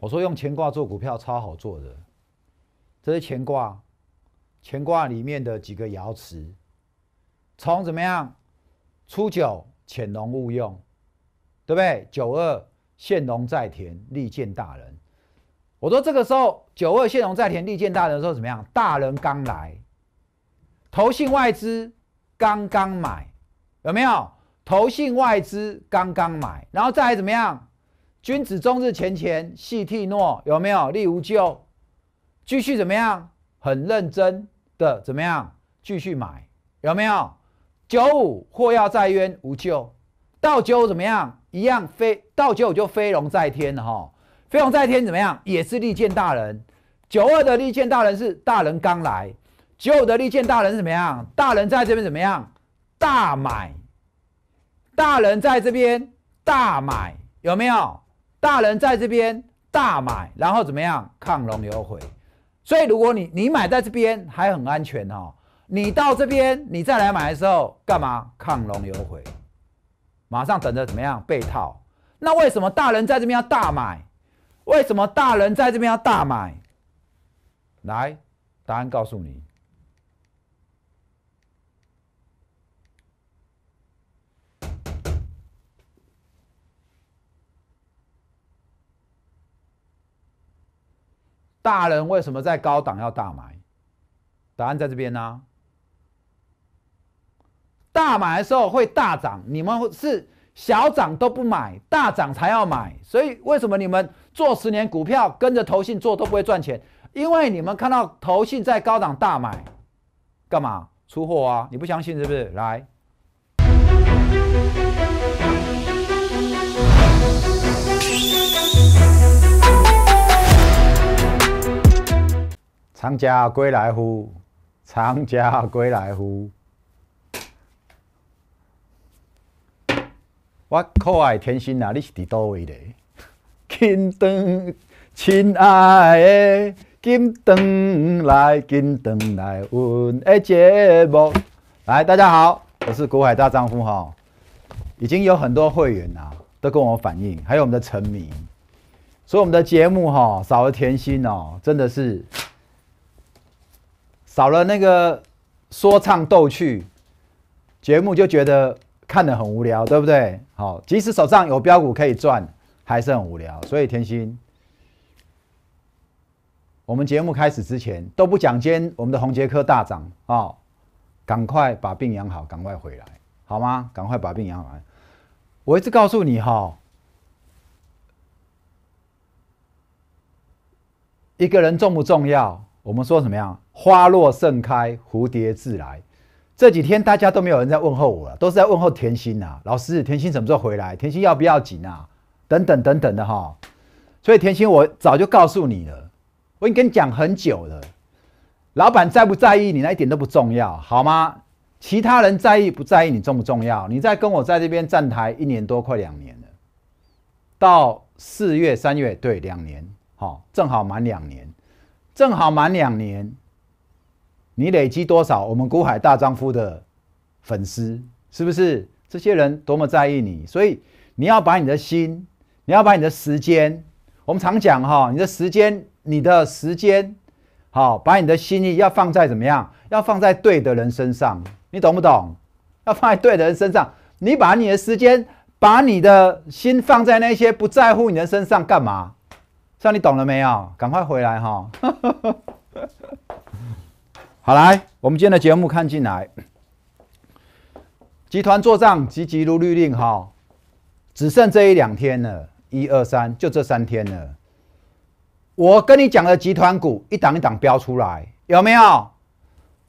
我说用乾卦做股票超好做的，这是乾卦，乾卦里面的几个爻辞，从怎么样？初九，潜龙勿用，对不对？九二，现龙在田，利见大人。我说这个时候九二现龙在田，利见大人的时候怎么样？大人刚来，投信外资刚刚买，有没有？投信外资刚刚买，然后再来怎么样？君子终日前乾，系涕诺，有没有立无咎？继续怎么样？很认真的怎么样？继续买，有没有？九五祸要再渊无咎，到九五怎么样？一样飞，到九五就飞龙在天哈。飞龙在天怎么样？也是利剑大人。九二的利剑大人是大人刚来，九五的利剑大人是怎么样？大人在这边怎么样？大买，大人在这边大买，有没有？大人在这边大买，然后怎么样抗龙有回？所以如果你你买在这边还很安全哦，你到这边你再来买的时候，干嘛抗龙有回？马上等着怎么样被套？那为什么大人在这边要大买？为什么大人在这边要大买？来，答案告诉你。大人为什么在高档要大买？答案在这边呢。大买的时候会大涨，你们是小涨都不买，大涨才要买。所以为什么你们做十年股票，跟着投信做都不会赚钱？因为你们看到投信在高档大买，干嘛出货啊？你不相信是不是？来。常家归来乎？常家归来乎？我可爱甜心啊，你是伫倒位咧？金 灯，亲爱的金灯来，金灯来问的节目。来，大家好，我是古海大丈夫哈。已经有很多会员啊，都跟我反映，还有我们的臣民，所以我们的节目哈，少了甜心哦，真的是。找了那个说唱逗趣节目，就觉得看得很无聊，对不对？好，即使手上有标股可以赚，还是很无聊。所以，甜心，我们节目开始之前都不讲。天我们的红杰科大涨，好，赶快把病养好，赶快回来，好吗？赶快把病养好。我一直告诉你哈，一个人重不重要？我们说什么样？花落盛开，蝴蝶自来。这几天大家都没有人在问候我了，都是在问候甜心呐。老师，甜心什么时候回来？甜心要不要紧啊？等等等等的哈。所以甜心，我早就告诉你了，我已经跟你讲很久了。老板在不在意你那一点都不重要，好吗？其他人在意不在意你重不重要？你在跟我在这边站台一年多，快两年了。到四月、三月，对，两年，好，正好满两年。正好满两年，你累积多少？我们古海大丈夫的粉丝是不是？这些人多么在意你，所以你要把你的心，你要把你的时间。我们常讲哈，你的时间，你的时间，好，把你的心意要放在怎么样？要放在对的人身上，你懂不懂？要放在对的人身上。你把你的时间，把你的心放在那些不在乎你的身上干嘛？这样你懂了没有？赶快回来哈！好来，我们今天的节目看进来。集团做账，急急如律令哈！只剩这一两天了，一二三，就这三天了。我跟你讲的集团股一档一档标出来，有没有？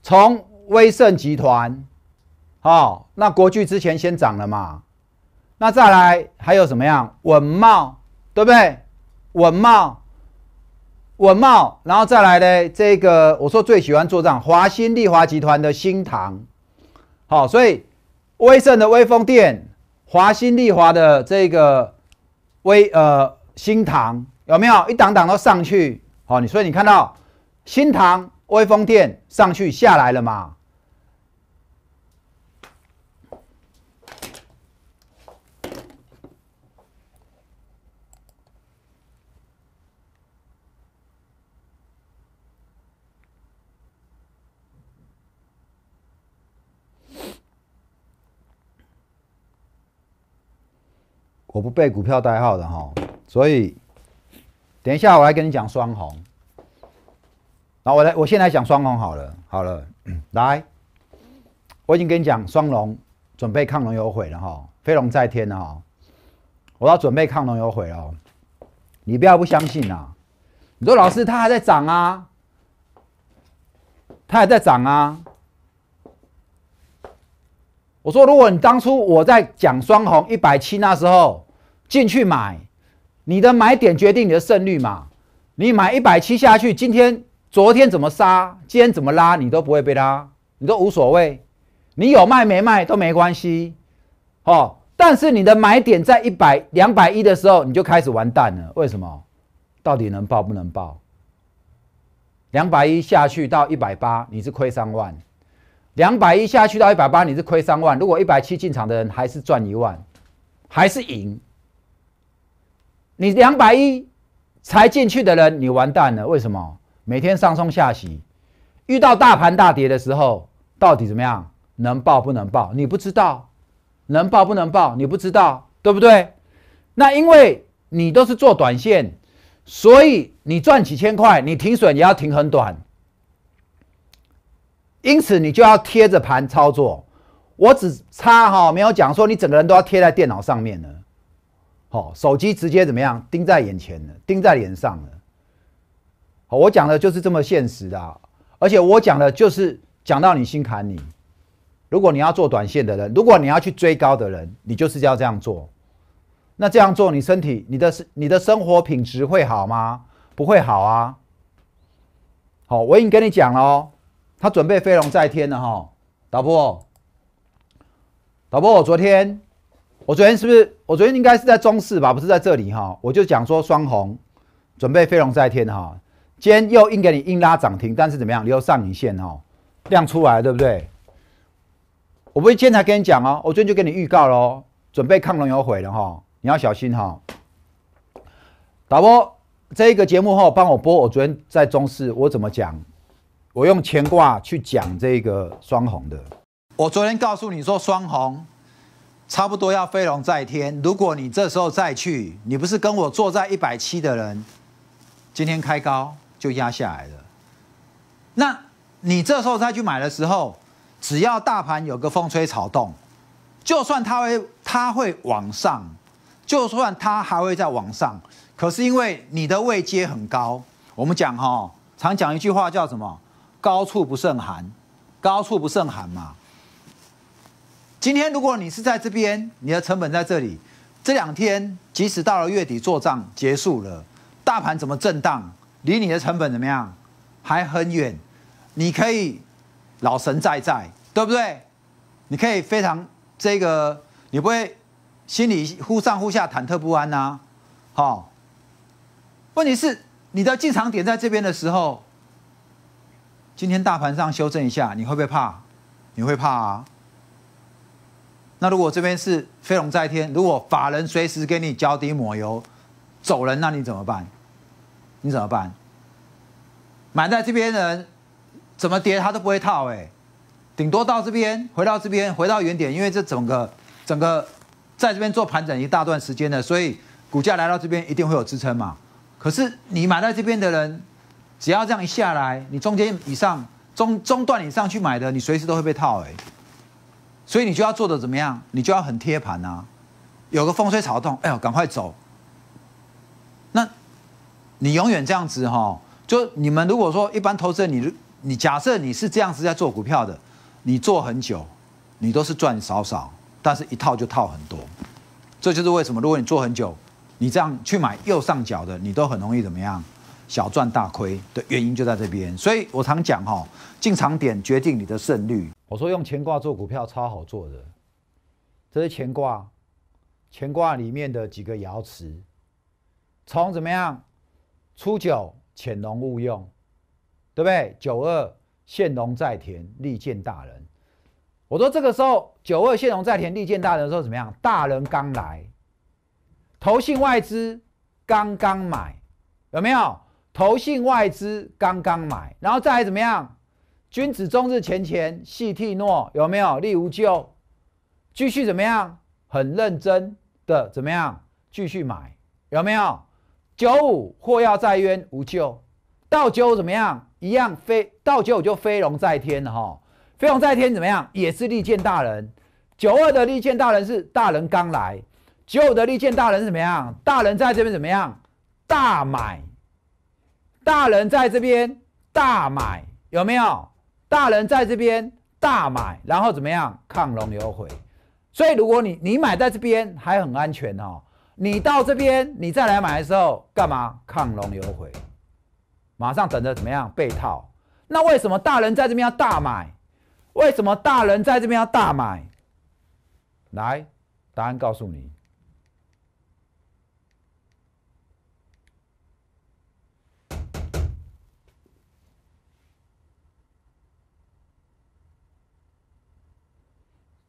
从威盛集团，好，那国巨之前先涨了嘛？那再来还有什么样？文茂，对不对？文茂，文茂，然后再来呢？这个我说最喜欢做这样，华新丽华集团的新塘，好，所以威盛的威风店，华新丽华的这个威呃新塘有没有一档档都上去？好，你所以你看到新塘威风店上去下来了嘛？我不背股票代号的哈，所以等一下，我来跟你讲双红。那我来，我先来讲双红好了，好了，来，我已经跟你讲双龙，准备抗龙有悔了哈，飞龙在天了哈，我要准备抗龙有悔了，你不要不相信呐，你说老师它还在涨啊，它还在涨啊。我说，如果你当初我在讲双红一百七那时候进去买，你的买点决定你的胜率嘛。你买一百七下去，今天、昨天怎么杀，今天怎么拉，你都不会被拉，你都无所谓。你有卖没卖都没关系，哦。但是你的买点在一百两百一的时候，你就开始完蛋了。为什么？到底能报不能报？两百一下去到一百八，你是亏三万。两百一下去到一百八，你是亏三万。如果一百七进场的人还是赚一万，还是赢。你两百一才进去的人，你完蛋了。为什么？每天上冲下洗，遇到大盘大跌的时候，到底怎么样？能报不能报？你不知道，能报不能报？你不知道，对不对？那因为你都是做短线，所以你赚几千块，你停损也要停很短。因此，你就要贴着盘操作。我只差哈，没有讲说你整个人都要贴在电脑上面呢。好，手机直接怎么样？盯在眼前了，盯在脸上好，我讲的就是这么现实的，而且我讲的就是讲到你心坎里。如果你要做短线的人，如果你要去追高的人，你就是要这样做。那这样做，你身体、你的、你的生活品质会好吗？不会好啊。好，我已经跟你讲了哦。他准备飞龙在天了哈，导播，导播，我昨天，我昨天是不是？我昨天应该是在中视吧，不是在这里哈。我就讲说双红，准备飞龙在天哈。今天又硬给你硬拉涨停，但是怎么样？你又上影线哈，亮出来对不对？我不是今天才跟你讲哦，我昨天就跟你预告喽，准备抗龙有悔了哈，你要小心哈。导播，这一个节目哈，帮我播。我昨天在中视，我怎么讲？我用乾卦去讲这个双红的。我昨天告诉你说，双红差不多要飞龙在天。如果你这时候再去，你不是跟我坐在一百七的人，今天开高就压下来了。那你这时候再去买的时候，只要大盘有个风吹草动，就算它会它会往上，就算它还会再往上，可是因为你的位阶很高，我们讲哈，常讲一句话叫什么？高处不胜寒，高处不胜寒嘛。今天如果你是在这边，你的成本在这里，这两天即使到了月底做账结束了，大盘怎么震荡，离你的成本怎么样还很远，你可以老神在在，对不对？你可以非常这个，你不会心里忽上忽下、忐忑不安呐。好，问题是你的进场点在这边的时候。今天大盘上修正一下，你会不会怕？你会怕啊？那如果这边是飞龙在天，如果法人随时给你脚底抹油，走人，那你怎么办？你怎么办？买在这边的人，怎么跌他都不会套，哎，顶多到这边，回到这边，回到原点，因为这整个整个在这边做盘整一大段时间的，所以股价来到这边一定会有支撑嘛。可是你买在这边的人。只要这样一下来，你中间以上、中中段以上去买的，你随时都会被套哎。所以你就要做的怎么样？你就要很贴盘啊。有个风吹草动，哎呦，赶快走。那，你永远这样子哈。就你们如果说一般投资，人你你假设你是这样子在做股票的，你做很久，你都是赚少少，但是一套就套很多。这就是为什么，如果你做很久，你这样去买右上角的，你都很容易怎么样？小赚大亏的原因就在这边，所以我常讲哈，进场点决定你的胜率。我说用乾卦做股票超好做的，这是乾卦，乾卦里面的几个爻辞，从怎么样，初九潜龙勿用，对不对？九二现龙在田，利见大人。我说这个时候九二现龙在田，利见大人的时候怎么样？大人刚来，投信外资刚刚买，有没有？投信外资刚刚买，然后再来怎么样？君子终日前乾，系涕诺，有没有利无咎？继续怎么样？很认真的怎么样？继续买，有没有？九五或要在渊无咎，到九五怎么样？一样飞，到九五就飞龙在天哈，飞龙在天怎么样？也是利剑大人。九二的利剑大人是大人刚来，九五的利剑大人是怎么样？大人在这边怎么样？大买。大人在这边大买有没有？大人在这边大买，然后怎么样？抗龙有悔。所以如果你你买在这边还很安全哦，你到这边你再来买的时候，干嘛？抗龙有悔，马上等着怎么样被套？那为什么大人在这边要大买？为什么大人在这边要大买？来，答案告诉你。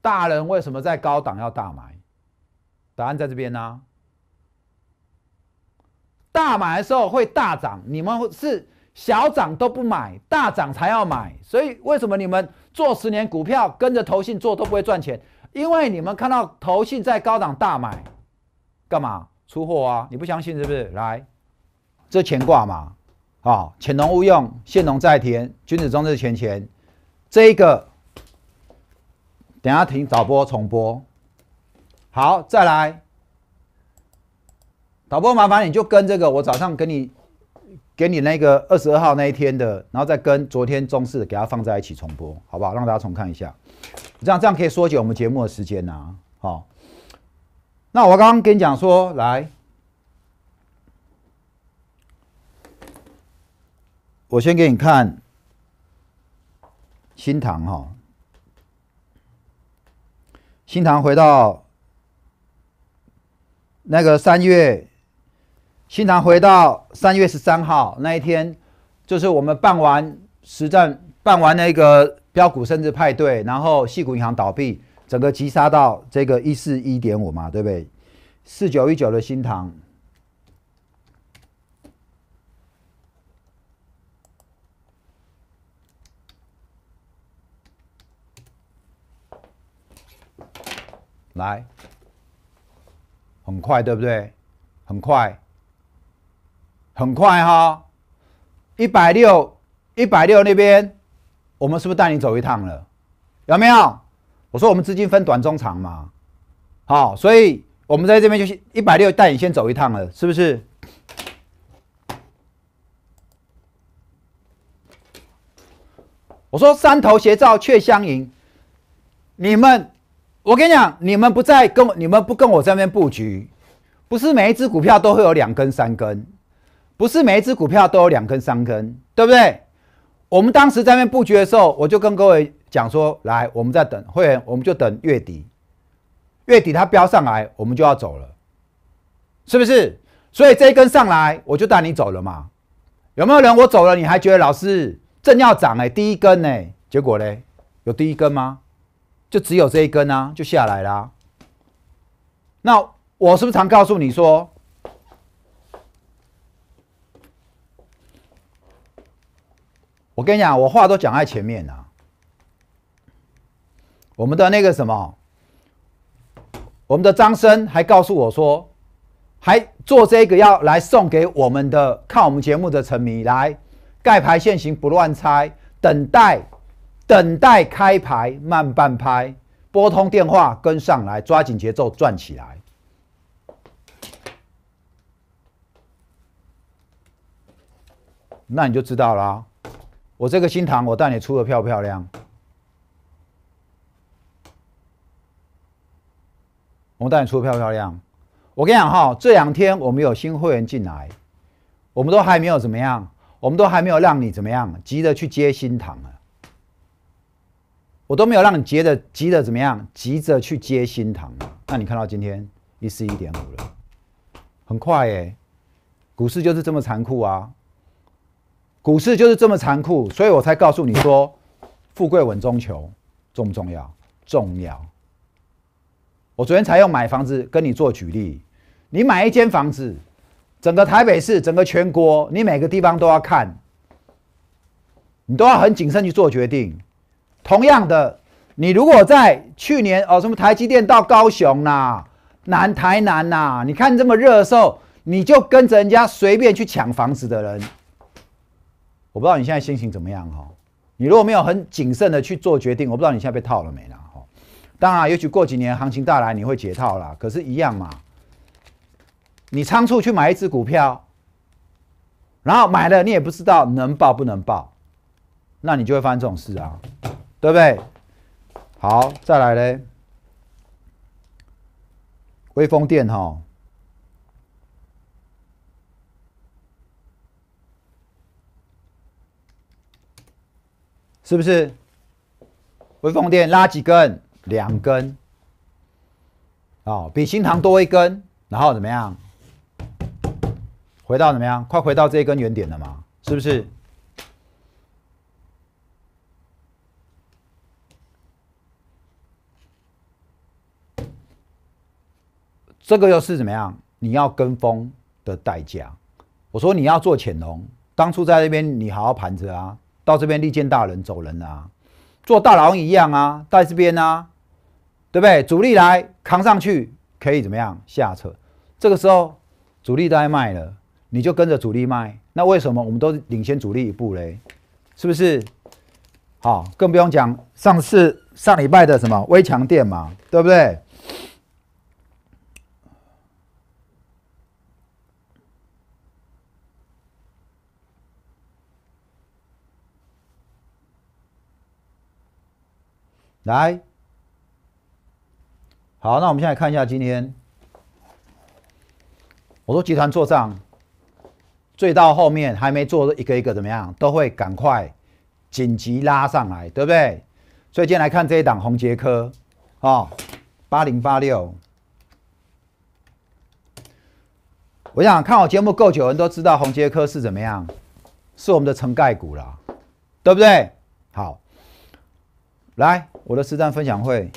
大人为什么在高档要大买？答案在这边呢。大买的时候会大涨，你们是小涨都不买，大涨才要买。所以为什么你们做十年股票，跟着投信做都不会赚钱？因为你们看到投信在高档大买，干嘛出货啊？你不相信是不是？来，这钱挂嘛？啊，潜龙勿用，现龙在田，君子终日钱钱，这个。等下停导播重播，好再来，导播麻烦你就跟这个，我早上给你给你那个二十二号那一天的，然后再跟昨天中的给它放在一起重播，好不好？让大家重看一下，这样这样可以缩减我们节目的时间呐。好，那我刚刚跟你讲说，来，我先给你看新塘哈。新塘回到那个三月，新塘回到三月十三号那一天，就是我们办完实战，办完那个标股甚至派对，然后细股银行倒闭，整个急杀到这个一四一点五嘛，对不对？四九一九的新塘。来，很快，对不对？很快，很快哈！一百六，一百六那边，我们是不是带你走一趟了？有没有？我说我们资金分短、中、长嘛。好，所以我们在这边就是一百六带你先走一趟了，是不是？我说山头斜照却相迎，你们。我跟你讲，你们不在跟你们不跟我这边布局，不是每一只股票都会有两根三根，不是每一只股票都有两根三根，对不对？我们当时在边布局的时候，我就跟各位讲说，来，我们在等会员，我们就等月底，月底它飙上来，我们就要走了，是不是？所以这一根上来，我就带你走了嘛。有没有人？我走了，你还觉得老师正要涨哎，第一根哎，结果嘞，有第一根吗？就只有这一根啊，就下来啦。那我是不是常告诉你说？我跟你讲，我话都讲在前面啊。我们的那个什么，我们的张生还告诉我说，还做这个要来送给我们的看我们节目的沉迷来盖牌限行不乱猜，等待。等待开牌慢半拍，拨通电话跟上来，抓紧节奏转起来。那你就知道啦，我这个新塘，我带你出的漂不漂亮？我们带你出的漂不漂亮？我跟你讲哈，这两天我们有新会员进来，我们都还没有怎么样，我们都还没有让你怎么样急着去接新塘了。我都没有让你急着急着怎么样，急着去接新塘。那你看到今天一四一点五了，很快哎，股市就是这么残酷啊！股市就是这么残酷，所以我才告诉你说，富贵稳中求重不重要？重要。我昨天才用买房子跟你做举例，你买一间房子，整个台北市，整个全国，你每个地方都要看，你都要很谨慎去做决定。同样的，你如果在去年哦，什么台积电到高雄啦、南台南呐，你看这么热的时候，你就跟着人家随便去抢房子的人，我不知道你现在心情怎么样哈。你如果没有很谨慎的去做决定，我不知道你现在被套了没啦。哈，当然，也许过几年行情大来你会解套啦，可是，一样嘛，你仓促去买一只股票，然后买了你也不知道能报不能报，那你就会发生这种事啊。对不对？好，再来嘞，微风电哈，是不是？微风电拉几根，两根，哦，比新塘多一根，然后怎么样？回到怎么样？快回到这一根原点了嘛？是不是？这个又是怎么样？你要跟风的代价。我说你要做潜龙，当初在那边你好好盘着啊，到这边利见大人走人啊，做大老一样啊，在这边啊，对不对？主力来扛上去，可以怎么样下撤？这个时候主力在卖了，你就跟着主力卖。那为什么我们都领先主力一步嘞？是不是？好，更不用讲上次上礼拜的什么微强电嘛，对不对？来，好，那我们现在看一下今天，我说集团做账，最到后面还没做一个一个怎么样，都会赶快紧急拉上来，对不对？所以今天来看这一档红杰科，啊，八零八六，我想看我节目够久人都知道红杰科是怎么样，是我们的成盖股了，对不对？好，来。我的实战分享会，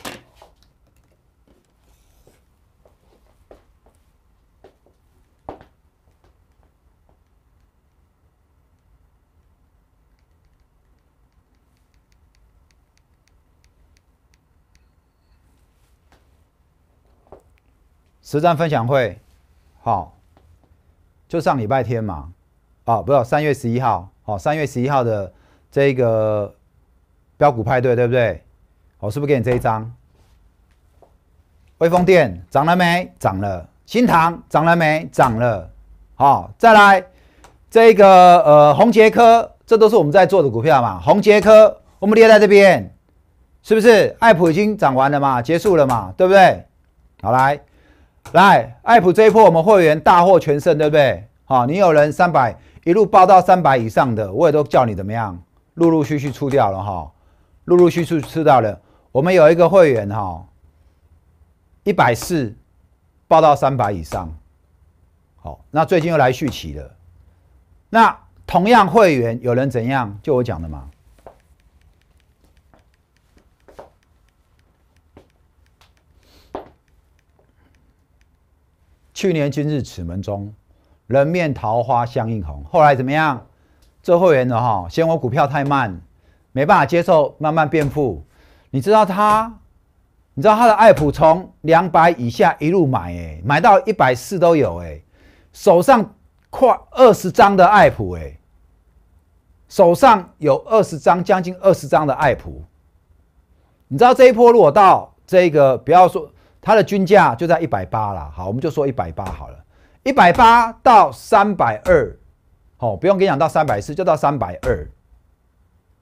实战分享会，好，就上礼拜天嘛，啊，不是三月十一号，哦，三月十一号的这个标股派对，对不对？我是不是给你这一张？威风电涨了没？涨了。新塘涨了没？涨了。好，再来这个呃，红杰科，这都是我们在做的股票嘛。红杰科，我们列在这边，是不是？艾普已经涨完了嘛？结束了嘛？对不对？好，来来，艾普这一波我们会员大获全胜，对不对？好，你有人三百一路报到三百以上的，我也都叫你怎么样？陆陆续续出掉了哈，陆陆续续出到了。我们有一个会员哈，一百四报到三百以上，好，那最近又来续期了。那同样会员有人怎样？就我讲的嘛。去年今日此门中，人面桃花相映红。后来怎么样？做会员的哈，嫌我股票太慢，没办法接受，慢慢变富。你知道他，你知道他的爱普从两百以下一路买，哎，买到一百四都有，哎，手上快二十张的爱普，哎，手上有二十张，将近二十张的爱普。你知道这一波如果到这个，不要说它的均价就在一百八了，好，我们就说一百八好了，一百八到三百二，好，不用跟你讲到三百四，就到三百二，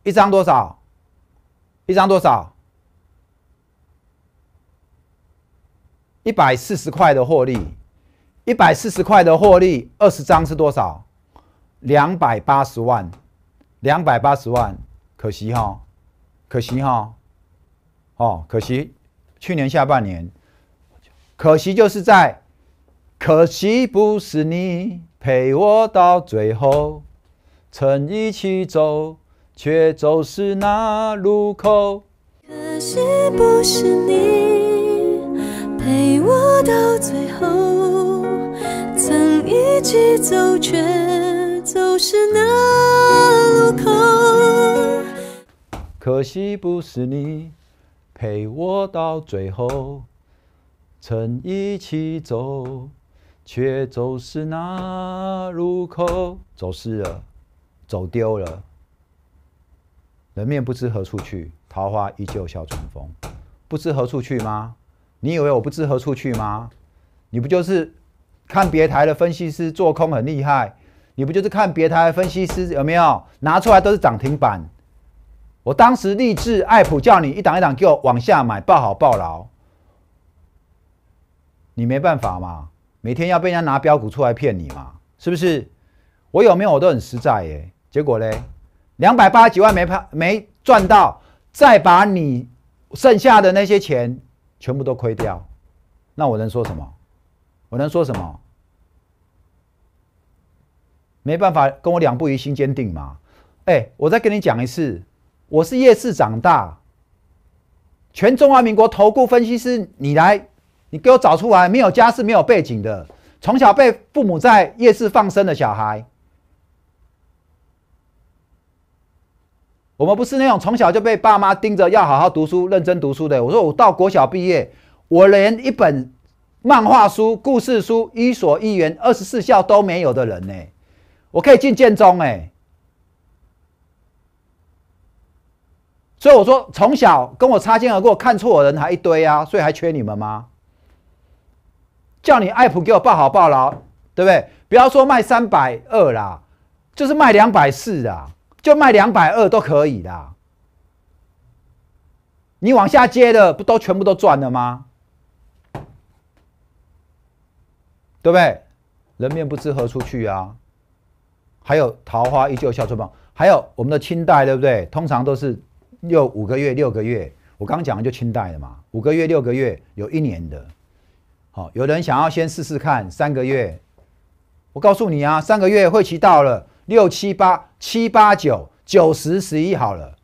一张多少？一张多少？一百四十块的获利，一百四十块的获利，二十张是多少？两百八十万，两百八十万，可惜哈，可惜哈，哦，可惜，去年下半年，可惜就是在，可惜不是你陪我到最后，曾一起走，却走失那路口，可惜不是你。陪我到最后，曾一起走，却走失那路口。可惜不是你陪我到最后，曾一起走，却走失那路口。走失了，走丢了。人面不知何处去，桃花依旧笑春风。不知何处去吗？你以为我不知何处去吗？你不就是看别台的分析师做空很厉害？你不就是看别台的分析师有没有拿出来都是涨停板？我当时立志爱普叫你一档一档给我往下买，抱好抱牢。你没办法嘛，每天要被人家拿标股出来骗你嘛，是不是？我有没有我都很实在耶。结果嘞，两百八十几万没拍没赚到，再把你剩下的那些钱。全部都亏掉，那我能说什么？我能说什么？没办法，跟我两不疑心坚定嘛。哎，我再跟你讲一次，我是夜市长大，全中华民国投顾分析师，你来，你给我找出来，没有家世、没有背景的，从小被父母在夜市放生的小孩。我们不是那种从小就被爸妈盯着要好好读书、认真读书的。我说我到国小毕业，我连一本漫画书、故事书、伊索寓言、二十四孝都没有的人呢，我可以进建中哎。所以我说，从小跟我擦肩而过、看错我的人还一堆啊，所以还缺你们吗？叫你爱普给我报好报牢，对不对？不要说卖三百二啦，就是卖两百四啊。就卖两百二都可以的，你往下接的不都全部都赚了吗？对不对？人面不知何处去啊！还有桃花依旧笑春风，还有我们的清代，对不对？通常都是六五个月、六个月，我刚讲的就清代的嘛。五个月、六个月，有一年的。好，有人想要先试试看三个月，我告诉你啊，三个月会期到了，六七八。七八九九十十一好了，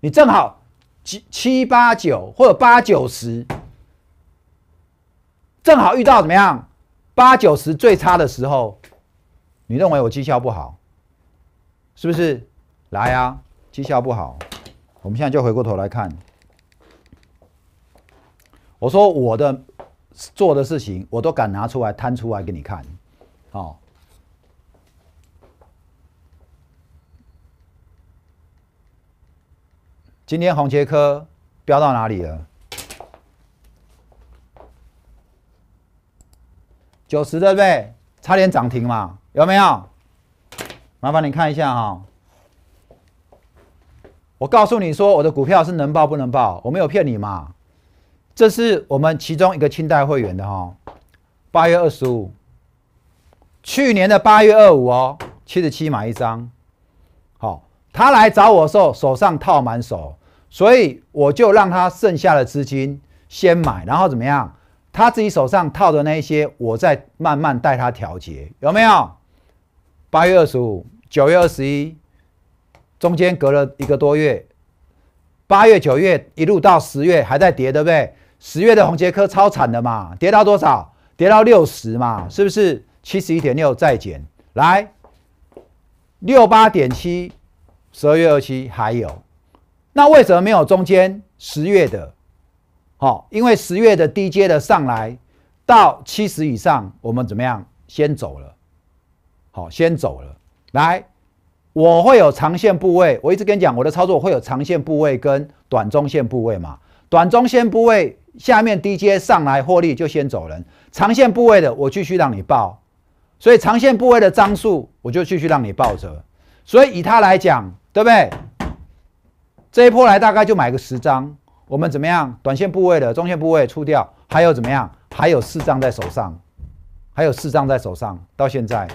你正好七七八九或者八九十，正好遇到怎么样？八九十最差的时候，你认为我绩效不好，是不是？来啊，绩效不好，我们现在就回过头来看。我说我的做的事情，我都敢拿出来摊出来给你看，好。今天红杰科飙到哪里了？九十对不对？差点涨停嘛，有没有？麻烦你看一下哈。我告诉你说，我的股票是能报不能报，我没有骗你嘛。这是我们其中一个清代会员的哈，八月二十五，去年的八月二五哦，七十七买一张。好，他来找我的时候手上套满手。所以我就让他剩下的资金先买，然后怎么样？他自己手上套的那一些，我再慢慢带他调节，有没有？八月二十五，九月二十一，中间隔了一个多月，八月、九月一路到十月还在跌，对不对？十月的红杰科超惨的嘛，跌到多少？跌到六十嘛，是不是？七十一点六再减来，六八点七，十二月二七还有。那为什么没有中间十月的？好，因为十月的低阶的上来到七十以上，我们怎么样？先走了。好，先走了。来，我会有长线部位，我一直跟你讲，我的操作会有长线部位跟短中线部位嘛。短中线部位下面低阶上来获利就先走人，长线部位的我继续让你抱。所以长线部位的张数我就继续让你抱着。所以以它来讲，对不对？这一波来大概就买个十张，我们怎么样？短线部位的、中线部位出掉，还有怎么样？还有四张在手上，还有四张在手上。到现在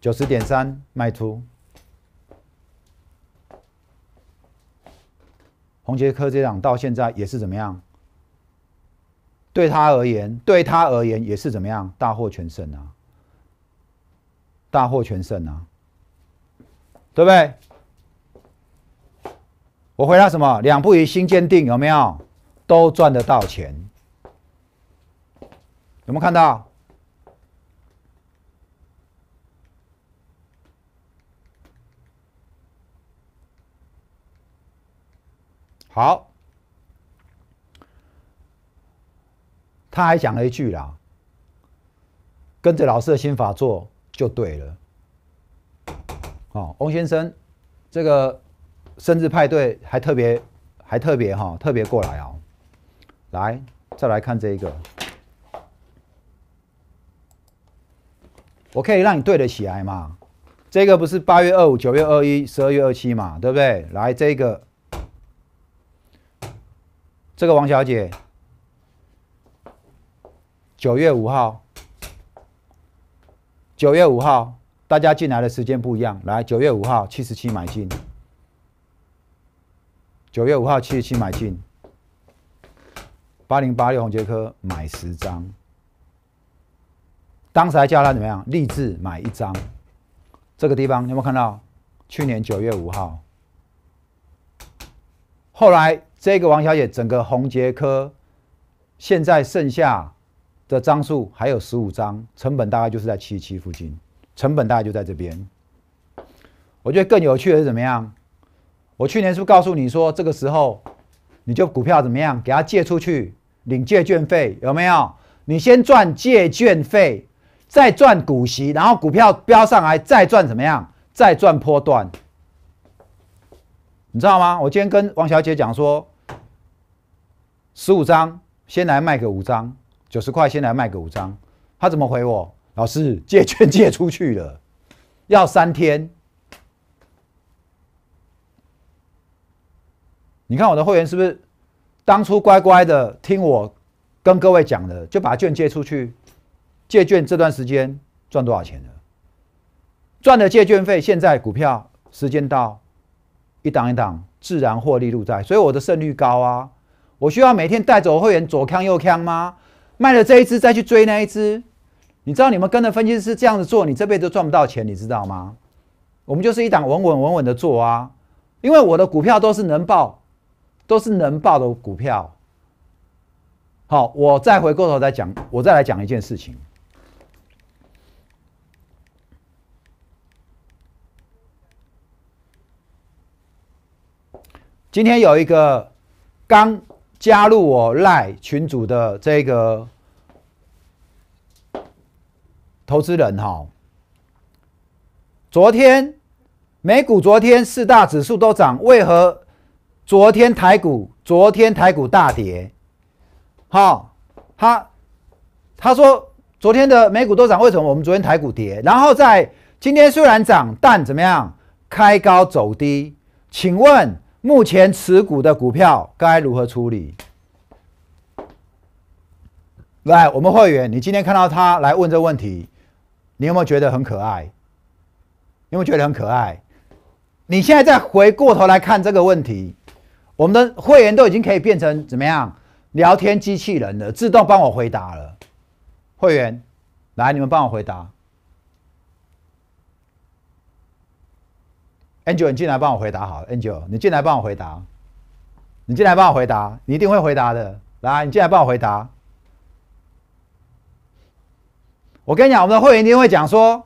九十点三卖出，红杰科这档到现在也是怎么样？对他而言，对他而言也是怎么样？大获全胜啊！大获全胜啊，对不对？我回答什么？两步一新鉴定有没有？都赚得到钱，有没有看到？好，他还讲了一句啦，跟着老师的心法做。就对了，哦，翁先生，这个生日派对还特别，还特别哈，特别过来哦。来，再来看这一个，我可以让你对得起来嘛？这个不是八月二五、九月二一、十二月二七嘛？对不对？来，这个，这个王小姐，九月五号。九月五号，大家进来的时间不一样。来，九月五号七十七买进，九月五号七十七买进，八零八六红杰科买十张，当时还叫他怎么样？立志买一张。这个地方有没有看到？去年九月五号，后来这个王小姐整个红杰科，现在剩下。的张数还有十五张，成本大概就是在七七附近，成本大概就在这边。我觉得更有趣的是怎么样？我去年是不是告诉你说，这个时候你就股票怎么样，给他借出去，领借券费有没有？你先赚借券费，再赚股息，然后股票飙上来再赚怎么样？再赚波段。你知道吗？我今天跟王小姐讲说，十五张先来卖个五张。九十块先来卖个五张，他怎么回我？老师 借券借出去了，要三天。你看我的会员是不是当初乖乖的听我跟各位讲的，就把券借出去？借券这段时间赚多少钱了？赚的借券费，现在股票时间到，一档一档自然获利入在。所以我的胜率高啊！我需要每天带走会员左看右看吗？卖了这一只，再去追那一只，你知道？你们跟着分析师这样子做，你这辈子赚不到钱，你知道吗？我们就是一档稳稳稳稳的做啊，因为我的股票都是能爆，都是能爆的股票。好，我再回过头再讲，我再来讲一件事情。今天有一个刚。加入我赖群主的这个投资人哈，昨天美股昨天四大指数都涨，为何昨天台股昨天台股大跌？哈，他他说昨天的美股都涨，为什么我们昨天台股跌？然后在今天虽然涨，但怎么样开高走低？请问？目前持股的股票该如何处理？来，我们会员，你今天看到他来问这问题，你有没有觉得很可爱？有没有觉得很可爱？你现在再回过头来看这个问题，我们的会员都已经可以变成怎么样？聊天机器人了，自动帮我回答了。会员，来，你们帮我回答。Angel，你进来帮我回答好了。Angel，你进来帮我回答，你进来帮我回答，你一定会回答的。来，你进来帮我回答。我跟你讲，我们的会员一定会讲说：“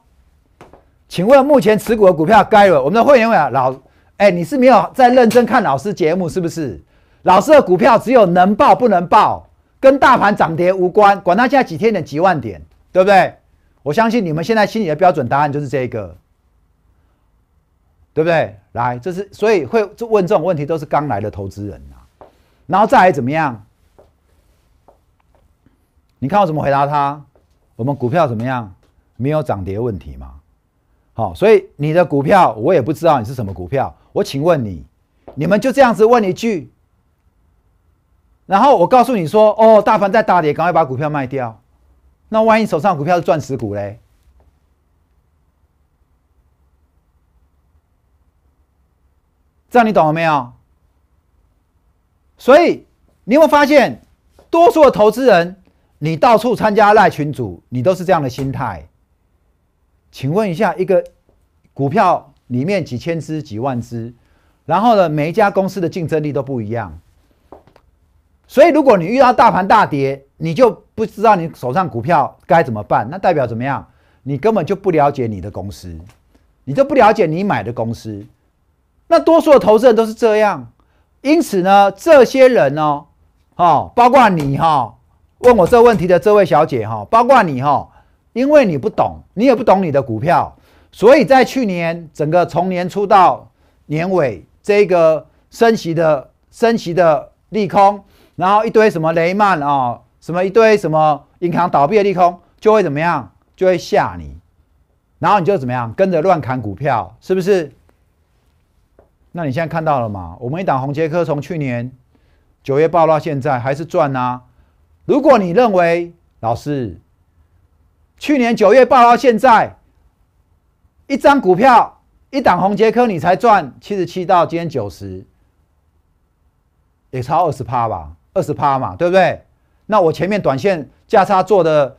请问目前持股的股票该了。”我们的会员会老，哎，你是没有在认真看老师节目是不是？老师的股票只有能报不能报，跟大盘涨跌无关，管它现在几天点几万点，对不对？我相信你们现在心里的标准答案就是这个。对不对？来，这是所以会问这种问题都是刚来的投资人啊，然后再来怎么样？你看我怎么回答他？我们股票怎么样？没有涨跌问题嘛？好，所以你的股票我也不知道你是什么股票，我请问你，你们就这样子问一句，然后我告诉你说，哦，大盘在大跌，赶快把股票卖掉，那万一手上股票是钻石股嘞？这样你懂了没有？所以你会发现，多数的投资人，你到处参加赖群组，你都是这样的心态。请问一下，一个股票里面几千只、几万只，然后呢，每一家公司的竞争力都不一样。所以，如果你遇到大盘大跌，你就不知道你手上股票该怎么办，那代表怎么样？你根本就不了解你的公司，你都不了解你买的公司。那多数的投资人都是这样，因此呢，这些人呢，哦，包括你哈，问我这个问题的这位小姐哈，包括你哈，因为你不懂，你也不懂你的股票，所以在去年整个从年初到年尾，这个升息的升息的利空，然后一堆什么雷曼啊，什么一堆什么银行倒闭的利空，就会怎么样，就会吓你，然后你就怎么样跟着乱砍股票，是不是？那你现在看到了吗？我们一档红杰科从去年九月爆到现在还是赚啊！如果你认为老师去年九月爆到现在，一张股票一档红杰科你才赚七十七到今天九十，也超二十趴吧？二十趴嘛，对不对？那我前面短线价差做的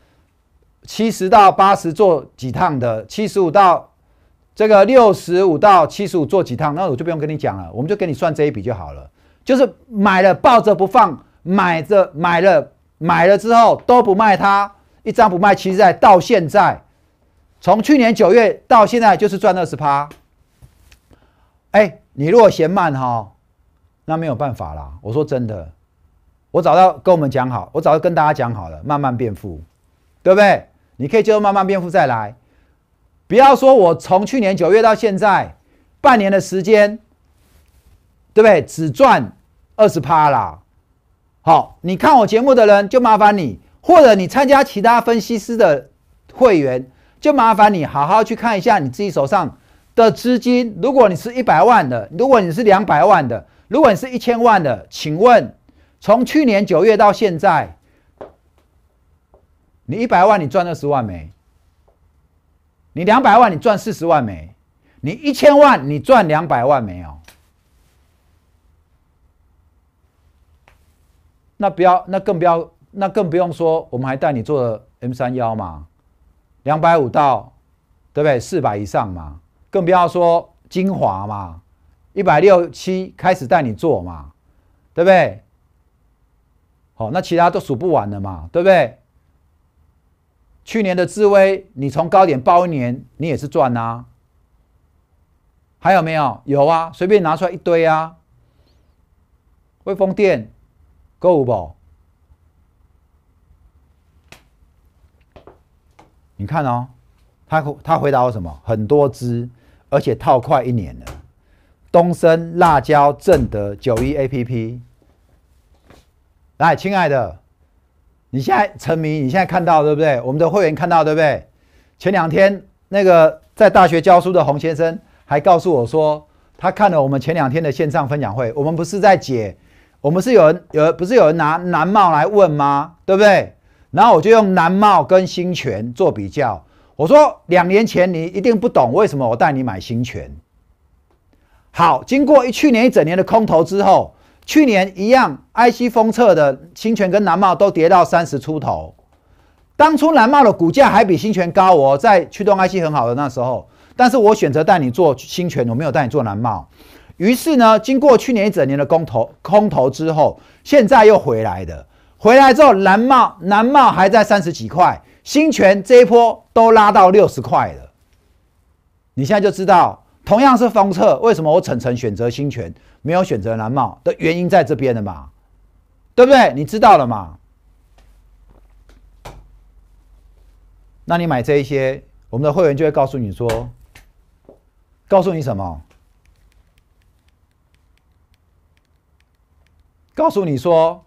七十到八十做几趟的，七十五到。这个六十五到七十五做几趟，那我就不用跟你讲了，我们就跟你算这一笔就好了。就是买了抱着不放，买着买了买了之后都不卖它，一张不卖，其实在到现在，从去年九月到现在就是赚二十趴。哎，你如果嫌慢哈，那没有办法啦。我说真的，我早到跟我们讲好，我早就跟大家讲好了，慢慢变富，对不对？你可以就慢慢变富再来。不要说，我从去年九月到现在半年的时间，对不对？只赚二十趴啦。好，你看我节目的人就麻烦你，或者你参加其他分析师的会员就麻烦你，好好去看一下你自己手上的资金。如果你是一百万的，如果你是两百万的，如果你是一千万的，请问从去年九月到现在，你一百万你赚二十万没？你两百万，你赚四十万没？你一千万，你赚两百万没有？那不要，那更不要，那更不用说，我们还带你做了 M 三幺嘛，两百五到，对不对？四百以上嘛，更不要说精华嘛，一百六七开始带你做嘛，对不对？好，那其他都数不完的嘛，对不对？去年的智威，你从高点报一年，你也是赚啊。还有没有？有啊，随便拿出来一堆啊。微风电，购物宝。你看哦，他他回答我什么？很多支，而且套快一年了。东升、辣椒、正德、九一 A P P。来，亲爱的。你现在成名，你现在看到对不对？我们的会员看到对不对？前两天那个在大学教书的洪先生还告诉我说，他看了我们前两天的线上分享会。我们不是在解，我们是有人有不是有人拿南茂来问吗？对不对？然后我就用南茂跟新权做比较。我说两年前你一定不懂为什么我带你买新权。好，经过一去年一整年的空头之后。去年一样，IC 封测的新泉跟南茂都跌到三十出头。当初南茂的股价还比新泉高哦，在驱动 IC 很好的那时候。但是我选择带你做新泉，我没有带你做南茂。于是呢，经过去年一整年的空投空投之后，现在又回来的，回来之后，南茂南茂还在三十几块，新泉这一波都拉到六十块了。你现在就知道。同样是封测，为什么我陈晨选择新权，没有选择蓝帽的原因在这边的嘛？对不对？你知道了嘛？那你买这一些，我们的会员就会告诉你说，告诉你什么？告诉你说，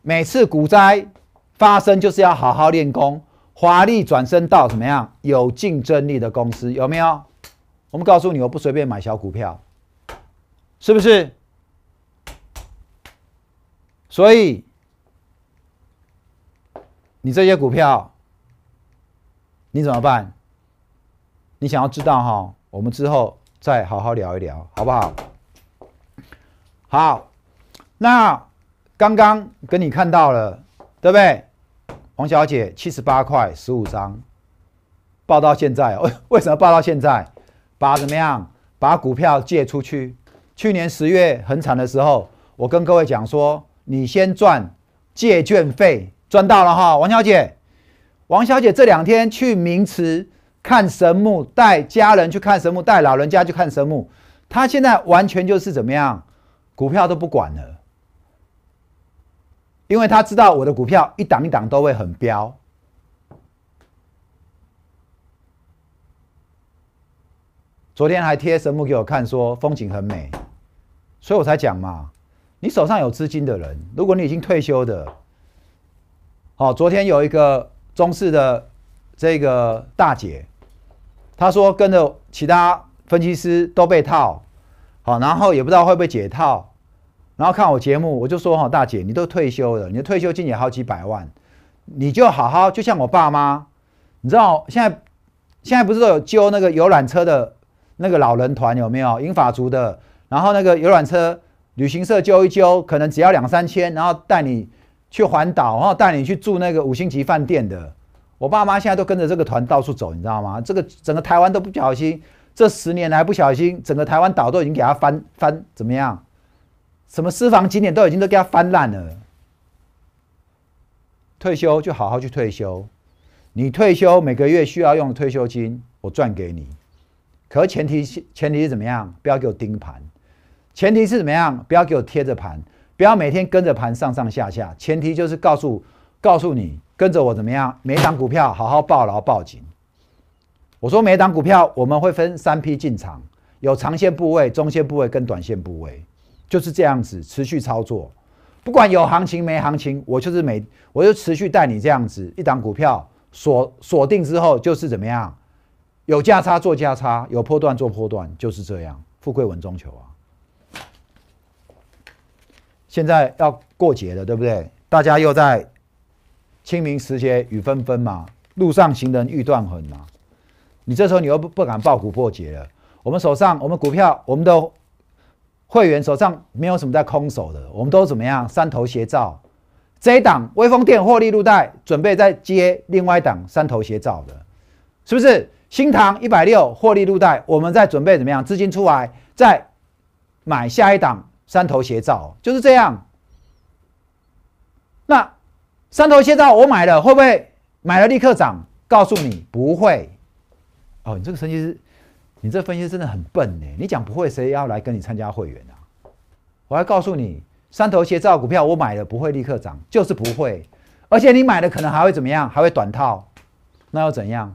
每次股灾发生就是要好好练功，华丽转身到怎么样有竞争力的公司？有没有？我们告诉你，我不随便买小股票，是不是？所以你这些股票，你怎么办？你想要知道哈？我们之后再好好聊一聊，好不好？好，那刚刚跟你看到了，对不对？王小姐七十八块十五张，报到现在，为为什么报到现在？把怎么样？把股票借出去。去年十月很惨的时候，我跟各位讲说，你先赚借券费，赚到了哈。王小姐，王小姐这两天去名池看神木，带家人去看神木，带老人家去看神木。她现在完全就是怎么样？股票都不管了，因为她知道我的股票一档一档都会很飙。昨天还贴神木给我看，说风景很美，所以我才讲嘛。你手上有资金的人，如果你已经退休的，好，昨天有一个中式的这个大姐，她说跟着其他分析师都被套，好，然后也不知道会不会解套，然后看我节目，我就说哈，大姐，你都退休了，你的退休金也好几百万，你就好好，就像我爸妈，你知道现在现在不是有揪那个游览车的？那个老人团有没有？英法族的，然后那个游览车、旅行社揪一揪，可能只要两三千，然后带你去环岛，然后带你去住那个五星级饭店的。我爸妈现在都跟着这个团到处走，你知道吗？这个整个台湾都不小心，这十年来不小心，整个台湾岛都已经给他翻翻怎么样？什么私房景点都已经都给他翻烂了。退休就好好去退休，你退休每个月需要用的退休金，我赚给你。可前提前提是怎么样？不要给我盯盘，前提是怎么样？不要给我贴着盘，不要每天跟着盘上上下下。前提就是告诉告诉你，跟着我怎么样？每一档股票好好然牢报紧。我说每一档股票，我们会分三批进场，有长线部位、中线部位跟短线部位，就是这样子持续操作。不管有行情没行情，我就是每我就持续带你这样子，一档股票锁锁定之后就是怎么样？有价差做价差，有破段做破段，就是这样，富贵稳中求啊。现在要过节了，对不对？大家又在清明时节雨纷纷嘛，路上行人欲断魂嘛。你这时候你又不不敢抱股破节了。我们手上，我们股票，我们的会员手上没有什么在空手的，我们都怎么样？三头斜照，这一档微风店获利入袋，准备再接另外一档三头斜照的，是不是？新塘一百六获利入袋，我们在准备怎么样？资金出来再买下一档三头斜照，就是这样。那三头斜照我买了，会不会买了立刻涨？告诉你不会。哦，你这个分析是，你这分析真的很笨呢。你讲不会，谁要来跟你参加会员啊？我要告诉你，三头斜照股票我买了不会立刻涨，就是不会。而且你买了可能还会怎么样？还会短套，那又怎样？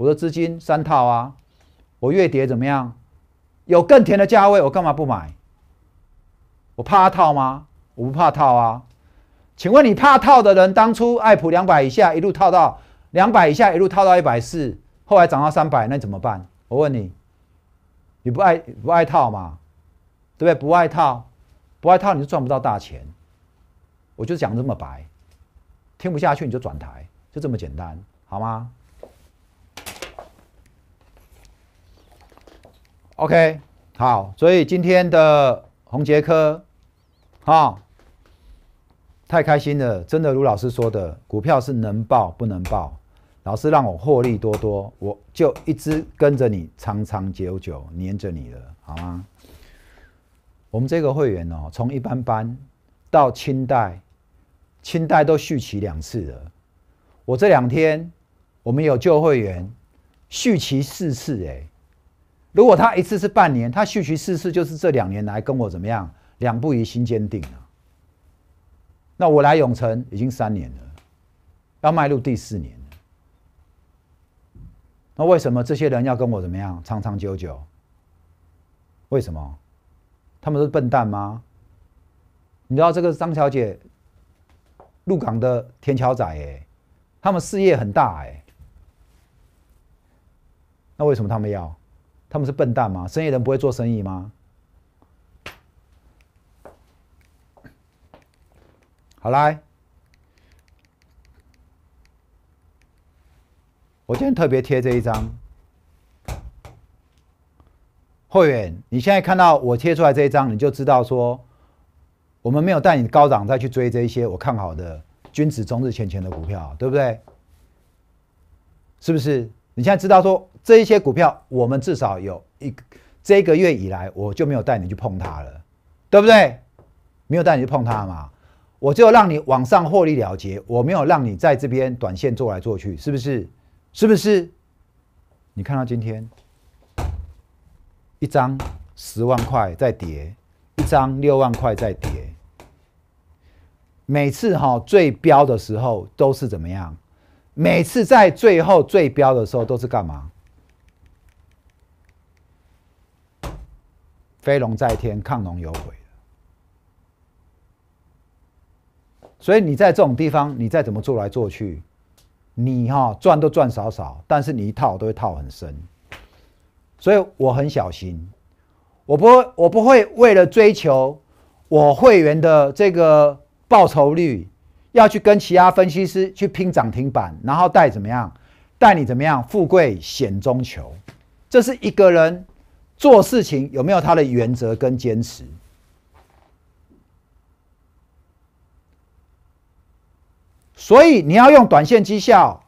我的资金三套啊，我月跌怎么样？有更甜的价位，我干嘛不买？我怕套吗？我不怕套啊。请问你怕套的人，当初爱普两百以下一路套到两百以下一路套到一百四，后来涨到三百，那怎么办？我问你，你不爱不爱套吗？对不对？不爱套，不爱套你就赚不到大钱。我就讲这么白，听不下去你就转台，就这么简单，好吗？OK，好，所以今天的洪杰科啊，太开心了，真的如老师说的，股票是能爆不能爆，老师让我获利多多，我就一直跟着你，长长久久黏着你了，好吗？我们这个会员哦，从一般般到清代，清代都续期两次了，我这两天我们有旧会员续期四次，哎。如果他一次是半年，他续期四次，就是这两年来跟我怎么样两不疑心坚定了。那我来永城已经三年了，要迈入第四年了。那为什么这些人要跟我怎么样长长久久？为什么？他们都是笨蛋吗？你知道这个张小姐，鹿港的天桥仔哎，他们事业很大哎。那为什么他们要？他们是笨蛋吗？生意人不会做生意吗？好啦，我今天特别贴这一张，会员，你现在看到我贴出来这一张，你就知道说，我们没有带你高档再去追这些我看好的君子终日前前的股票，对不对？是不是？你现在知道说？这一些股票，我们至少有一个这个月以来，我就没有带你去碰它了，对不对？没有带你去碰它嘛，我就让你往上获利了结，我没有让你在这边短线做来做去，是不是？是不是？你看到今天一张十万块在跌，一张六万块在跌，每次哈最标的时候都是怎么样？每次在最后最标的时候都是干嘛？飞龙在天，亢龙有悔。所以你在这种地方，你再怎么做来做去，你哈赚都赚少少，但是你一套都会套很深。所以我很小心，我不我不会为了追求我会员的这个报酬率，要去跟其他分析师去拼涨停板，然后带怎么样，带你怎么样富贵险中求，这是一个人。做事情有没有他的原则跟坚持？所以你要用短线绩效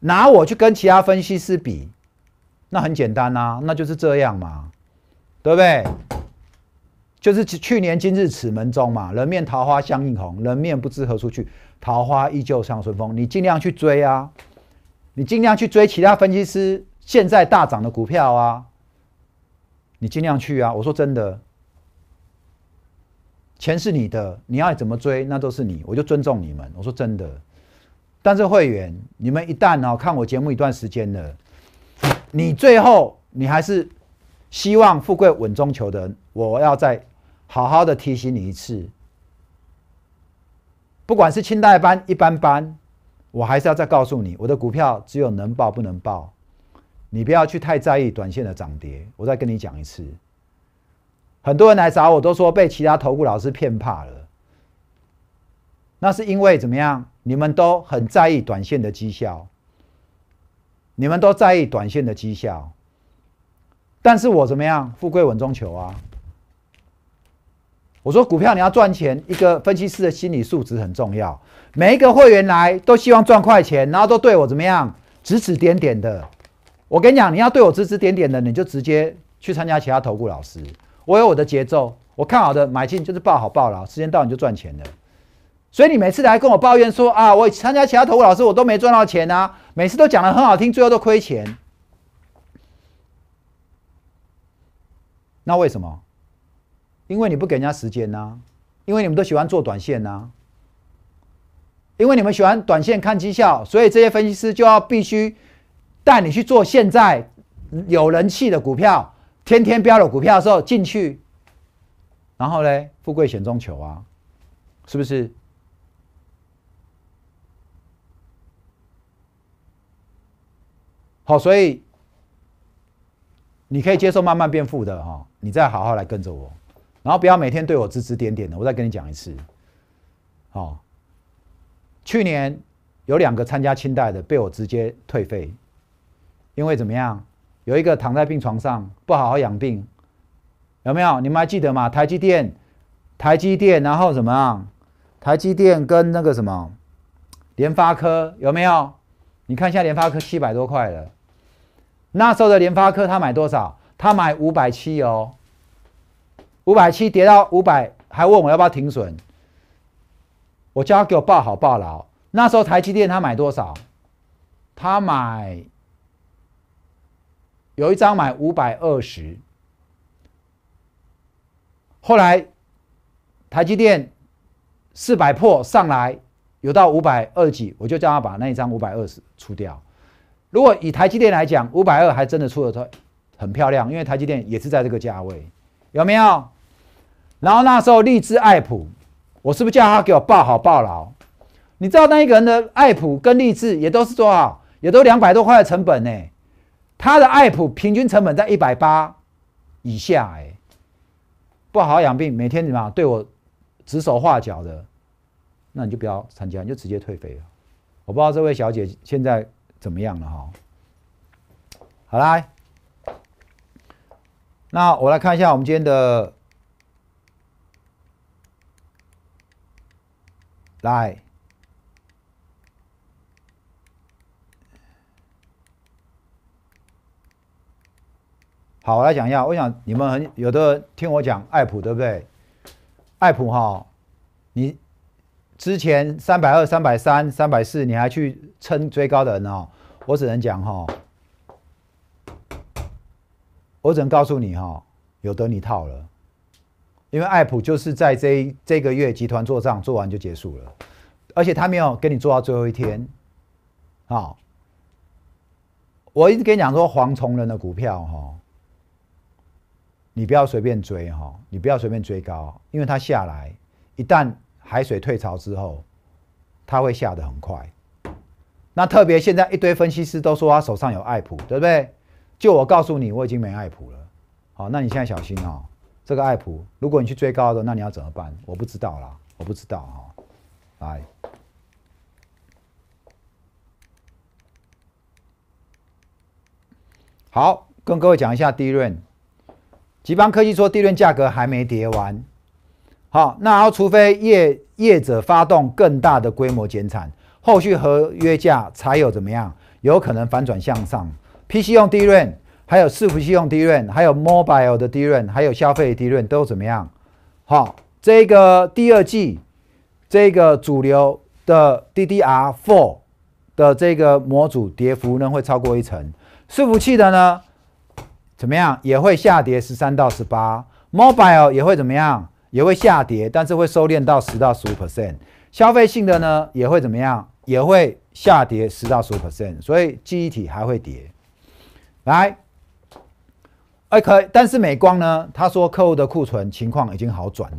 拿我去跟其他分析师比，那很简单呐，那就是这样嘛，对不对？就是去年今日此门中嘛，人面桃花相映红，人面不知何处去，桃花依旧笑春风。你尽量去追啊，你尽量去追其他分析师现在大涨的股票啊。你尽量去啊！我说真的，钱是你的，你爱怎么追那都是你，我就尊重你们。我说真的，但是会员，你们一旦呢看我节目一段时间了，你最后你还是希望富贵稳中求的，我要再好好的提醒你一次。不管是清代班、一般班，我还是要再告诉你，我的股票只有能报不能报。你不要去太在意短线的涨跌。我再跟你讲一次，很多人来找我都说被其他投顾老师骗怕了。那是因为怎么样？你们都很在意短线的绩效，你们都在意短线的绩效。但是，我怎么样？富贵稳中求啊！我说股票你要赚钱，一个分析师的心理素质很重要。每一个会员来都希望赚快钱，然后都对我怎么样？指指点点的。我跟你讲，你要对我指指点点的，你就直接去参加其他投顾老师。我有我的节奏，我看好的买进就是报好报了，时间到你就赚钱了。所以你每次来跟我抱怨说啊，我参加其他投顾老师我都没赚到钱啊，每次都讲的很好听，最后都亏钱。那为什么？因为你不给人家时间呐，因为你们都喜欢做短线呐，因为你们喜欢短线看绩效，所以这些分析师就要必须。带你去做现在有人气的股票，天天标的股票的时候进去，然后呢，富贵险中求啊，是不是？好，所以你可以接受慢慢变富的哈，你再好好来跟着我，然后不要每天对我指指点点的。我再跟你讲一次，好，去年有两个参加清代的被我直接退费。因为怎么样，有一个躺在病床上不好好养病，有没有？你们还记得吗？台积电，台积电，然后什么啊？台积电跟那个什么联发科有没有？你看一下联发科七百多块了，那时候的联发科他买多少？他买五百七哦，五百七跌到五百，还问我要不要停损？我叫他给我报好报牢。那时候台积电他买多少？他买。有一张买五百二十，后来台积电四百破上来，有到五百二几，我就叫他把那一张五百二十出掉。如果以台积电来讲，五百二还真的出的很很漂亮，因为台积电也是在这个价位，有没有？然后那时候立志爱普，我是不是叫他给我报好报牢？你知道那一个人的爱普跟立志也都是多少？也都两百多块的成本呢？他的 app 平均成本在一百八以下，哎，不好好养病，每天怎么对我指手画脚的，那你就不要参加，你就直接退费了。我不知道这位小姐现在怎么样了哈。好啦，那我来看一下我们今天的来。好，我来讲一下。我想你们很有的听我讲爱普，对不对？爱普哈，你之前三百二、三百三、三百四，你还去撑追高的人哦。我只能讲哈，我只能告诉你哈，有得你套了，因为爱普就是在这这个月集团做账做完就结束了，而且他没有跟你做到最后一天啊。我一直跟你讲说蝗虫人的股票哈。你不要随便追哈，你不要随便追高，因为它下来，一旦海水退潮之后，它会下得很快。那特别现在一堆分析师都说他手上有爱普，对不对？就我告诉你，我已经没爱普了。好，那你现在小心哦。这个爱普，如果你去追高的，那你要怎么办？我不知道啦，我不知道哈。来，好，跟各位讲一下第一润。吉邦科技说，地润价格还没跌完。好，那要除非业业者发动更大的规模减产，后续合约价才有怎么样，有可能反转向上。PC 用地润，还有伺服器用地润，还有 mobile 的地润，还有消费地润都怎么样？好，这个第二季，这个主流的 DDR4 的这个模组跌幅呢会超过一成，伺服器的呢？怎么样也会下跌十三到十八，mobile 也会怎么样也会下跌，但是会收敛到十到十五 percent。消费性的呢也会怎么样也会下跌十到十五 percent，所以记忆体还会跌。来可以，但是美光呢？他说客户的库存情况已经好转了。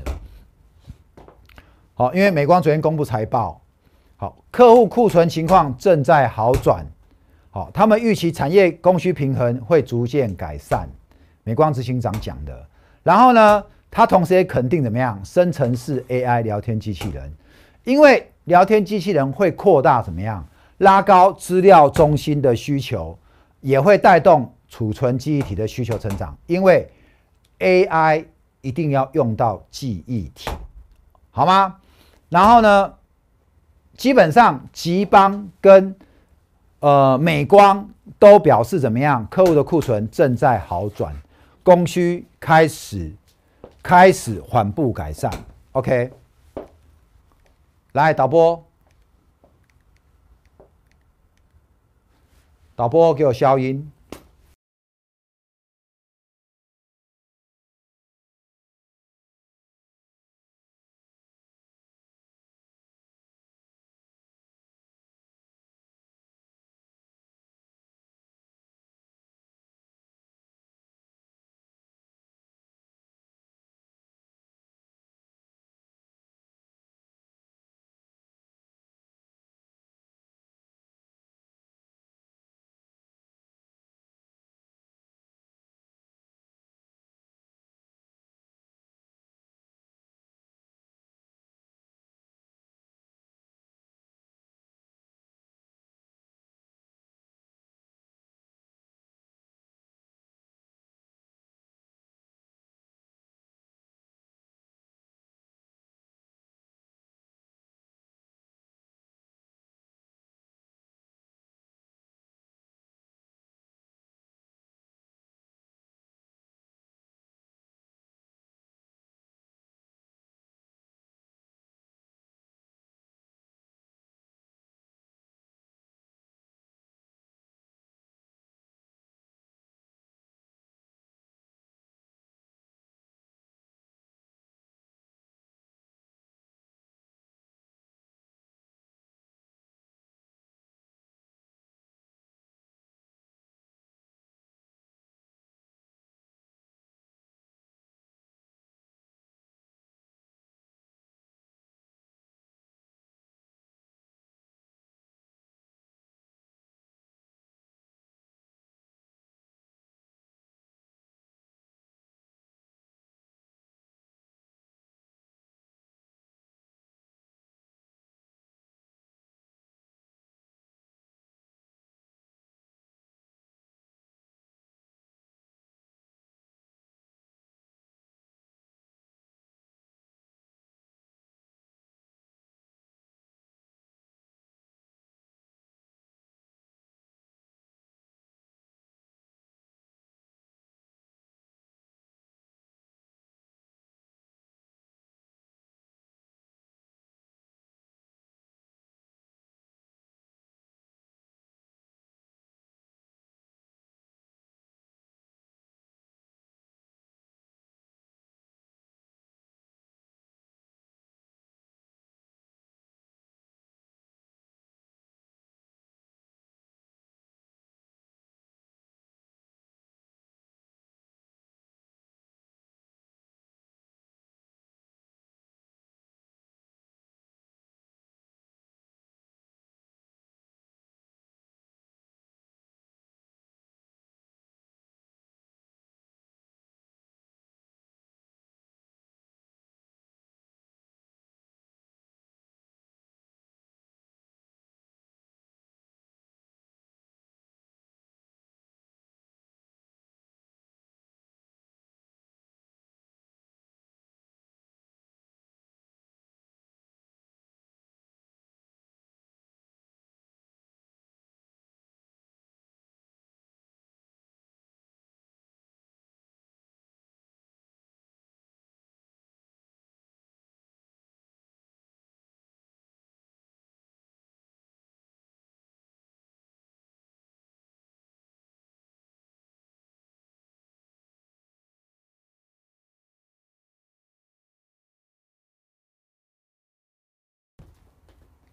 好，因为美光昨天公布财报，好，客户库存情况正在好转。好，他们预期产业供需平衡会逐渐改善，美光执行长讲的。然后呢，他同时也肯定怎么样？生成式 AI 聊天机器人，因为聊天机器人会扩大怎么样？拉高资料中心的需求，也会带动储存记忆体的需求成长，因为 AI 一定要用到记忆体，好吗？然后呢，基本上吉邦跟。呃，美光都表示怎么样？客户的库存正在好转，供需开始开始缓步改善。OK，来导播，导播给我消音。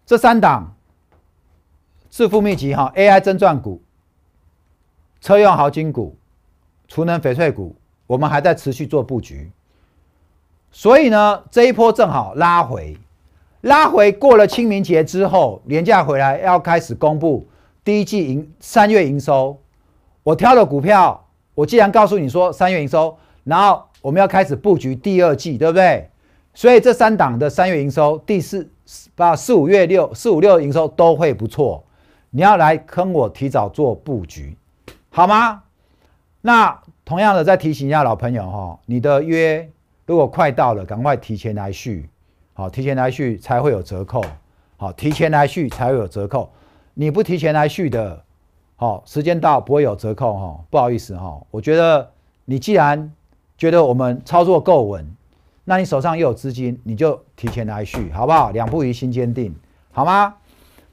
这三档致富秘籍哈：AI 真钻股、车用豪金股、储能翡翠股，我们还在持续做布局。所以呢，这一波正好拉回，拉回过了清明节之后，年假回来要开始公布第一季营三月营收。我挑的股票，我既然告诉你说三月营收，然后我们要开始布局第二季，对不对？所以这三档的三月营收、第四、八四五月六四五六营收都会不错。你要来坑我，提早做布局，好吗？那同样的，再提醒一下老朋友哈，你的约如果快到了，赶快提前来续，好，提前来续才会有折扣。好，提前来续才会有折扣。你不提前来续的，好，时间到不会有折扣哈。不好意思哈，我觉得你既然觉得我们操作够稳。那你手上又有资金，你就提前来续，好不好？两不疑心坚定，好吗？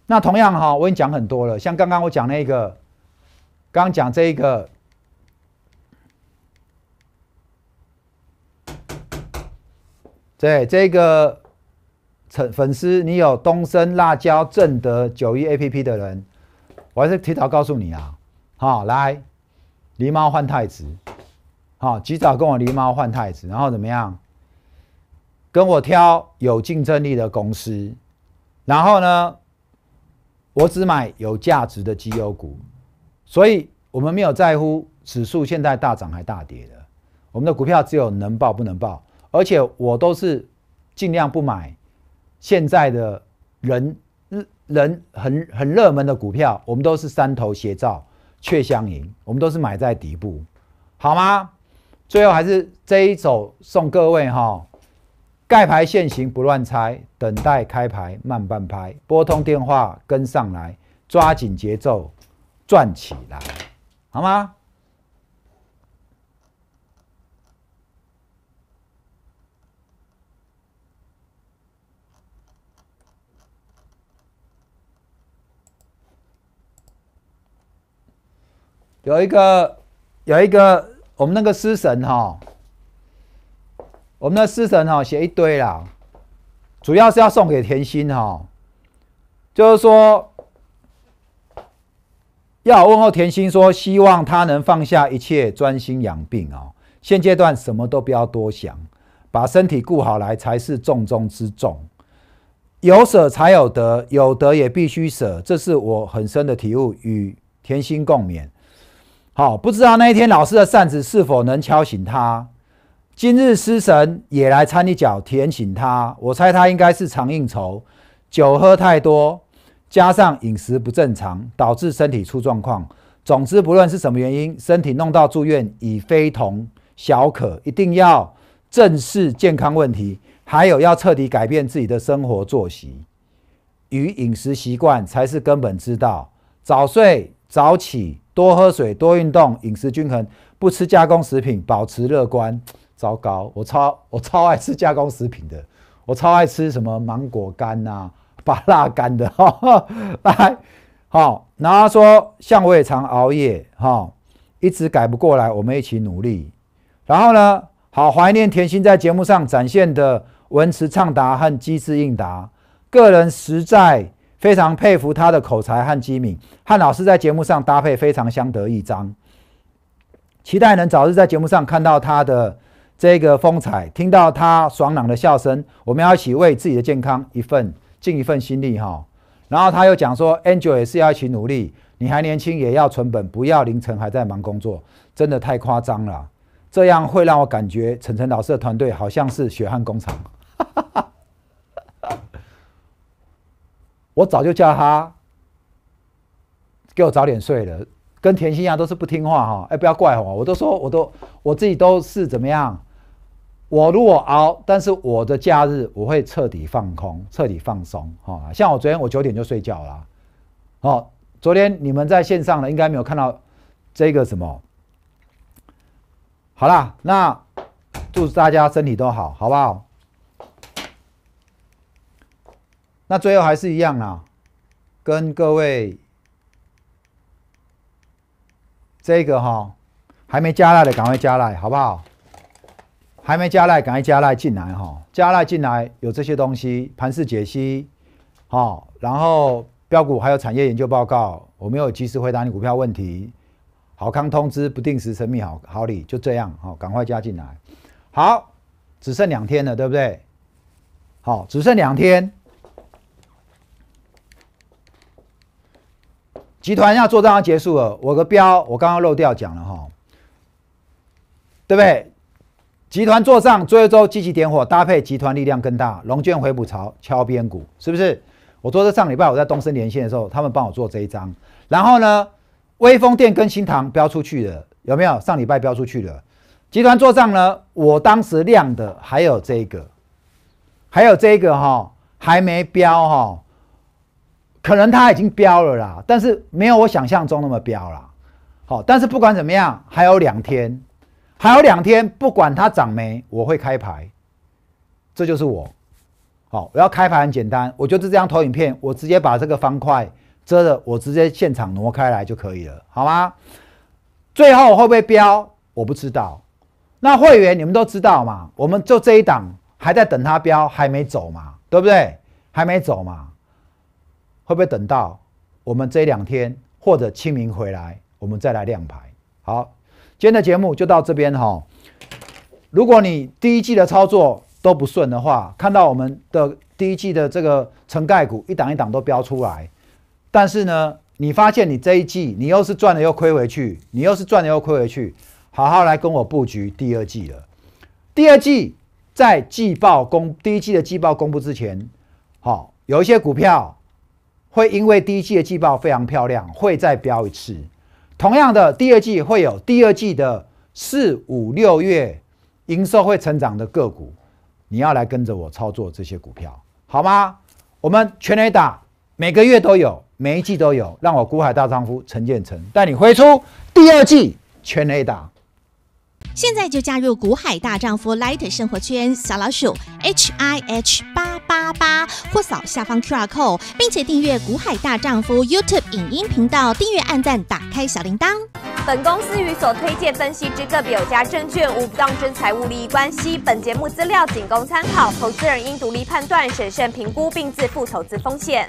那同样哈，我已经讲很多了，像刚刚我讲那个，刚讲这一个，对，这个陈粉丝，你有东升辣椒正德九一 A P P 的人，我还是提早告诉你啊，好来狸猫换太子，好及早跟我狸猫换太子，然后怎么样？跟我挑有竞争力的公司，然后呢，我只买有价值的绩优股，所以我们没有在乎指数现在大涨还大跌的，我们的股票只有能报不能报，而且我都是尽量不买现在的人人很很热门的股票，我们都是三头斜照却相迎，我们都是买在底部，好吗？最后还是这一首送各位哈。盖牌限行不乱猜，等待开牌慢半拍，拨通电话跟上来，抓紧节奏转起来，好吗？有一个有一个我们那个师神哈。我们的诗神哈写一堆啦，主要是要送给甜心哈，就是说要问候甜心，说希望他能放下一切，专心养病哦。现阶段什么都不要多想，把身体顾好来才是重中之重。有舍才有得，有得也必须舍，这是我很深的体悟与甜心共勉。好，不知道那一天老师的扇子是否能敲醒他。今日失神也来掺一脚，提醒他。我猜他应该是常应酬，酒喝太多，加上饮食不正常，导致身体出状况。总之，不论是什么原因，身体弄到住院已非同小可，一定要正视健康问题，还有要彻底改变自己的生活作息与饮食习惯才是根本之道。早睡早起，多喝水，多运动，饮食均衡，不吃加工食品，保持乐观。糟糕，我超我超爱吃加工食品的，我超爱吃什么芒果干呐、巴 辣干的哈。来，好，然后说像我也常熬夜哈，一直改不过来，我们一起努力。然后呢，好怀念甜心在节目上展现的文词畅达和机智应答，个人实在非常佩服他的口才和机敏，和老师在节目上搭配非常相得益彰，期待能早日在节目上看到他的。这个风采，听到他爽朗的笑声，我们要一起为自己的健康一份尽一份心力哈。然后他又讲说，Angela 也是要一起努力。你还年轻，也要存本，不要凌晨还在忙工作，真的太夸张了。这样会让我感觉晨晨老师的团队好像是血汗工厂。我早就叫他给我早点睡了，跟田心一样都是不听话哈。哎，不要怪我，我都说，我都我自己都是怎么样？我如果熬，但是我的假日我会彻底放空、彻底放松。哦。像我昨天我九点就睡觉了。哦，昨天你们在线上的应该没有看到这个什么。好啦，那祝大家身体都好，好不好？那最后还是一样啊，跟各位这个哈还没加来的赶快加来，好不好？还没加赖，赶快加赖进来哈！加赖进来有这些东西，盘势解析，好，然后标股还有产业研究报告，我没有及时回答你股票问题，好康通知不定时神秘好好礼，就这样哈，赶快加进来。好，只剩两天了，对不对？好，只剩两天，集团要做账要结束了。我的标我刚刚漏掉讲了哈，对不对？集团做账，最后一周积极点火，搭配集团力量更大，龙卷回补潮敲边鼓，是不是？我昨天上礼拜我在东森连线的时候，他们帮我做这一张。然后呢，威风电跟新唐标出去了，有没有？上礼拜标出去了。集团做账呢，我当时亮的还有这个，还有这个哈，还没标哈，可能它已经标了啦，但是没有我想象中那么标啦。好，但是不管怎么样，还有两天。还有两天，不管它涨没，我会开牌。这就是我，好，我要开牌很简单，我就是这张投影片，我直接把这个方块遮着，我直接现场挪开来就可以了，好吗？最后会不会标，我不知道。那会员你们都知道嘛？我们就这一档还在等它标，还没走嘛，对不对？还没走嘛？会不会等到我们这两天或者清明回来，我们再来亮牌？好。今天的节目就到这边哈。如果你第一季的操作都不顺的话，看到我们的第一季的这个成盖股一档一档都标出来，但是呢，你发现你这一季你又是赚了又亏回去，你又是赚了又亏回去，好好来跟我布局第二季了。第二季在季报公第一季的季报公布之前，好有一些股票会因为第一季的季报非常漂亮，会再标一次。同样的，第二季会有第二季的四五六月营收会成长的个股，你要来跟着我操作这些股票，好吗？我们全雷打每个月都有，每一季都有，让我股海大丈夫陈建成带你挥出第二季全雷打。现在就加入古海大丈夫 Light 生活圈，小老鼠 H I H 八八八，或扫下方 QR code，并且订阅古海大丈夫 YouTube 影音频道，订阅、按赞、打开小铃铛。本公司与所推荐分析之个别有价证券无不当之财务利益关系，本节目资料仅供参考，投资人应独立判断、审慎评估并自负投资风险。